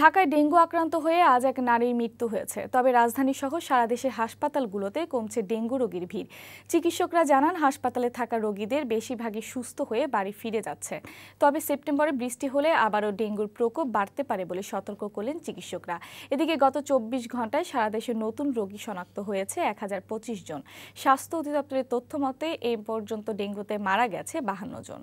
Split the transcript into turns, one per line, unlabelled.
ঢাকায় ডেঙ্গু আক্রান্ত হয়ে আজ এক নারীর মৃত্যু হয়েছে তবে রাজধানী সহ সারা দেশের হাসপাতালগুলোতে কমছে ডেঙ্গু রোগীর ভিড় চিকিৎসকরা জানান হাসপাতালে থাকা রোগীদের বেশিরভাগই সুস্থ হয়ে বাড়ি ফিরে যাচ্ছে তবে সেপ্টেম্বরে বৃষ্টি হলে আবারও ডেঙ্গুর প্রকোপ বাড়তে পারে বলে সতর্ক করলেন চিকিৎসকরা এদিকে গত চব্বিশ ঘন্টায় সারা দেশে নতুন রোগী শনাক্ত হয়েছে এক জন স্বাস্থ্য অধিদপ্তরের তথ্য মতে এ পর্যন্ত ডেঙ্গুতে মারা গেছে বাহান্ন জন